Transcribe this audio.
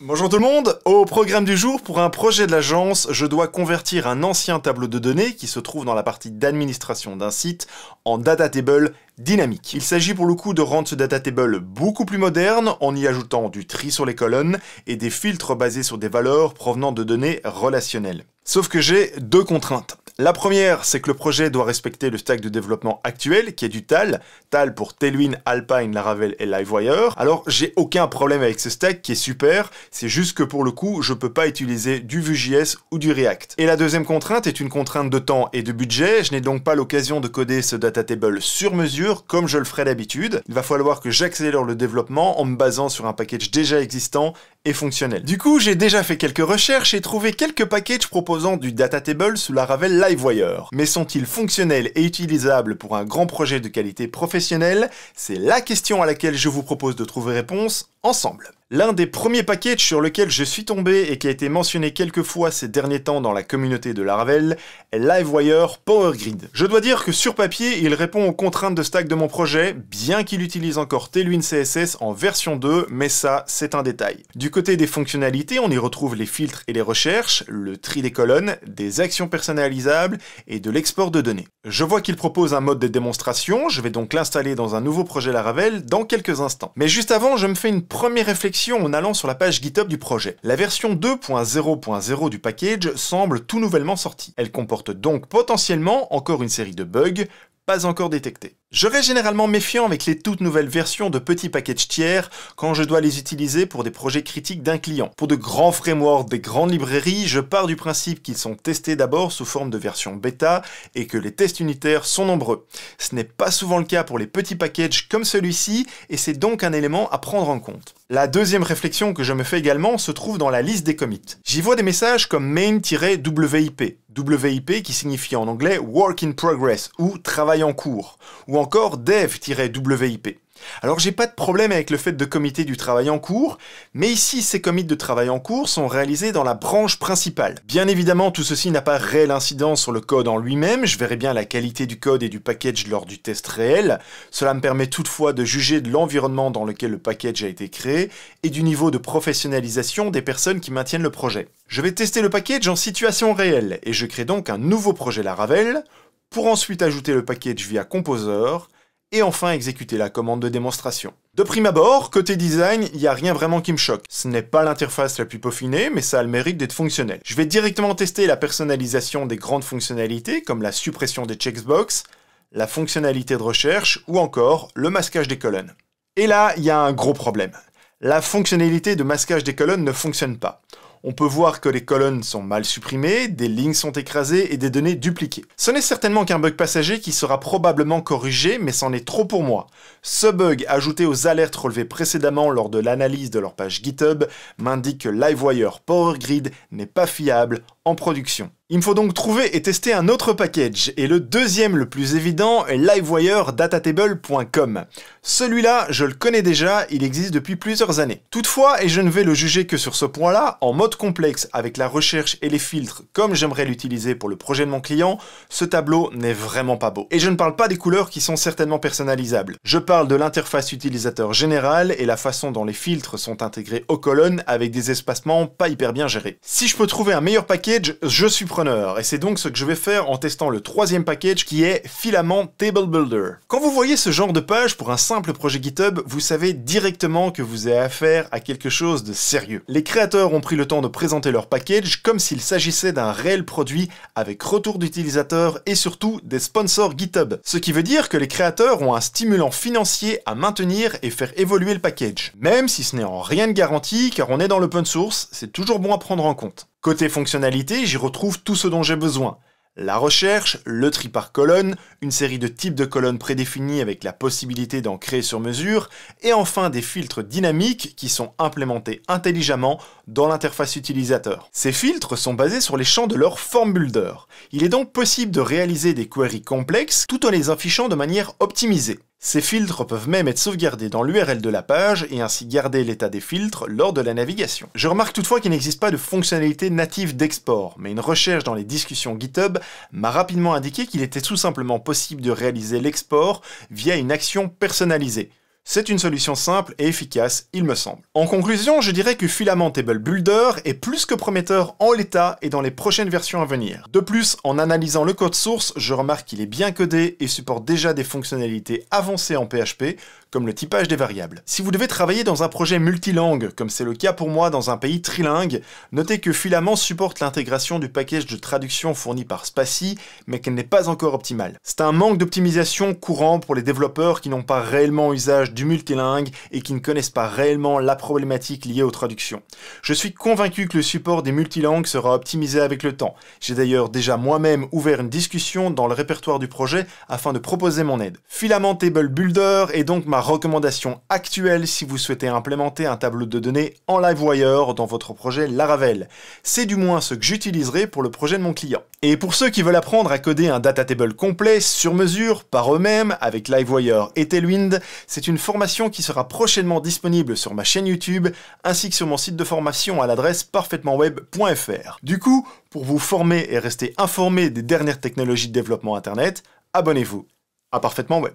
Bonjour tout le monde Au programme du jour, pour un projet de l'agence, je dois convertir un ancien tableau de données qui se trouve dans la partie d'administration d'un site en data table dynamique. Il s'agit pour le coup de rendre ce data table beaucoup plus moderne en y ajoutant du tri sur les colonnes et des filtres basés sur des valeurs provenant de données relationnelles. Sauf que j'ai deux contraintes. La première, c'est que le projet doit respecter le stack de développement actuel, qui est du TAL, TAL pour Tailwind, Alpine, Laravel et Livewire. Alors, j'ai aucun problème avec ce stack qui est super, c'est juste que pour le coup, je peux pas utiliser du Vue.js ou du React. Et la deuxième contrainte est une contrainte de temps et de budget, je n'ai donc pas l'occasion de coder ce data table sur mesure comme je le ferais d'habitude. Il va falloir que j'accélère le développement en me basant sur un package déjà existant fonctionnel. Du coup, j'ai déjà fait quelques recherches et trouvé quelques packages proposant du data table sous la Ravel Livewire. Mais sont-ils fonctionnels et utilisables pour un grand projet de qualité professionnelle C'est la question à laquelle je vous propose de trouver réponse ensemble. L'un des premiers packages sur lequel je suis tombé et qui a été mentionné quelques fois ces derniers temps dans la communauté de Laravel est Livewire Grid. Je dois dire que sur papier, il répond aux contraintes de stack de mon projet, bien qu'il utilise encore Tailwind CSS en version 2, mais ça, c'est un détail. Du côté des fonctionnalités, on y retrouve les filtres et les recherches, le tri des colonnes, des actions personnalisables et de l'export de données. Je vois qu'il propose un mode de démonstration, je vais donc l'installer dans un nouveau projet Laravel dans quelques instants. Mais juste avant, je me fais une première réflexion en allant sur la page GitHub du projet. La version 2.0.0 du package semble tout nouvellement sortie. Elle comporte donc potentiellement encore une série de bugs pas encore détectés. Je reste généralement méfiant avec les toutes nouvelles versions de petits packages tiers quand je dois les utiliser pour des projets critiques d'un client. Pour de grands frameworks des grandes librairies, je pars du principe qu'ils sont testés d'abord sous forme de version bêta et que les tests unitaires sont nombreux. Ce n'est pas souvent le cas pour les petits packages comme celui-ci et c'est donc un élément à prendre en compte. La deuxième réflexion que je me fais également se trouve dans la liste des commits. J'y vois des messages comme main-wip, WIP qui signifie en anglais work in progress ou travail en cours, encore dev-wip. Alors j'ai pas de problème avec le fait de committer du travail en cours, mais ici ces commits de travail en cours sont réalisés dans la branche principale. Bien évidemment tout ceci n'a pas réel incidence sur le code en lui-même, je verrai bien la qualité du code et du package lors du test réel, cela me permet toutefois de juger de l'environnement dans lequel le package a été créé et du niveau de professionnalisation des personnes qui maintiennent le projet. Je vais tester le package en situation réelle et je crée donc un nouveau projet Laravel, pour ensuite ajouter le package via Composer, et enfin exécuter la commande de démonstration. De prime abord, côté design, il n'y a rien vraiment qui me choque. Ce n'est pas l'interface la plus peaufinée, mais ça a le mérite d'être fonctionnel. Je vais directement tester la personnalisation des grandes fonctionnalités, comme la suppression des checkbox, la fonctionnalité de recherche, ou encore le masquage des colonnes. Et là, il y a un gros problème. La fonctionnalité de masquage des colonnes ne fonctionne pas. On peut voir que les colonnes sont mal supprimées, des lignes sont écrasées et des données dupliquées. Ce n'est certainement qu'un bug passager qui sera probablement corrigé, mais c'en est trop pour moi. Ce bug, ajouté aux alertes relevées précédemment lors de l'analyse de leur page GitHub, m'indique que LiveWire Grid n'est pas fiable production. Il me faut donc trouver et tester un autre package, et le deuxième le plus évident est LiveWireDatatable.com Celui-là, je le connais déjà, il existe depuis plusieurs années. Toutefois, et je ne vais le juger que sur ce point-là, en mode complexe, avec la recherche et les filtres, comme j'aimerais l'utiliser pour le projet de mon client, ce tableau n'est vraiment pas beau. Et je ne parle pas des couleurs qui sont certainement personnalisables. Je parle de l'interface utilisateur générale et la façon dont les filtres sont intégrés aux colonnes avec des espacements pas hyper bien gérés. Si je peux trouver un meilleur paquet, je suis preneur, et c'est donc ce que je vais faire en testant le troisième package qui est Filament Table Builder. Quand vous voyez ce genre de page pour un simple projet GitHub, vous savez directement que vous avez affaire à quelque chose de sérieux. Les créateurs ont pris le temps de présenter leur package comme s'il s'agissait d'un réel produit avec retour d'utilisateurs et surtout des sponsors GitHub. Ce qui veut dire que les créateurs ont un stimulant financier à maintenir et faire évoluer le package. Même si ce n'est en rien de garanti car on est dans l'open source, c'est toujours bon à prendre en compte. Côté fonctionnalité, j'y retrouve tout ce dont j'ai besoin. La recherche, le tri par colonne, une série de types de colonnes prédéfinis avec la possibilité d'en créer sur mesure, et enfin des filtres dynamiques qui sont implémentés intelligemment dans l'interface utilisateur. Ces filtres sont basés sur les champs de leur form Il est donc possible de réaliser des queries complexes tout en les affichant de manière optimisée. Ces filtres peuvent même être sauvegardés dans l'URL de la page et ainsi garder l'état des filtres lors de la navigation. Je remarque toutefois qu'il n'existe pas de fonctionnalité native d'export, mais une recherche dans les discussions GitHub m'a rapidement indiqué qu'il était tout simplement possible de réaliser l'export via une action personnalisée. C'est une solution simple et efficace, il me semble. En conclusion, je dirais que Filament Table Builder est plus que prometteur en l'état et dans les prochaines versions à venir. De plus, en analysant le code source, je remarque qu'il est bien codé et supporte déjà des fonctionnalités avancées en PHP, comme le typage des variables. Si vous devez travailler dans un projet multilingue, comme c'est le cas pour moi dans un pays trilingue, notez que Filament supporte l'intégration du package de traduction fourni par Spacy, mais qu'elle n'est pas encore optimale. C'est un manque d'optimisation courant pour les développeurs qui n'ont pas réellement usage du multilingue et qui ne connaissent pas réellement la problématique liée aux traductions. Je suis convaincu que le support des multilingues sera optimisé avec le temps. J'ai d'ailleurs déjà moi-même ouvert une discussion dans le répertoire du projet afin de proposer mon aide. Filament Table Builder est donc ma la recommandation actuelle si vous souhaitez implémenter un tableau de données en LiveWire dans votre projet Laravel. C'est du moins ce que j'utiliserai pour le projet de mon client. Et pour ceux qui veulent apprendre à coder un data table complet sur mesure par eux-mêmes avec LiveWire et Tailwind, c'est une formation qui sera prochainement disponible sur ma chaîne YouTube ainsi que sur mon site de formation à l'adresse parfaitementweb.fr. Du coup, pour vous former et rester informé des dernières technologies de développement Internet, abonnez-vous à Parfaitement Web.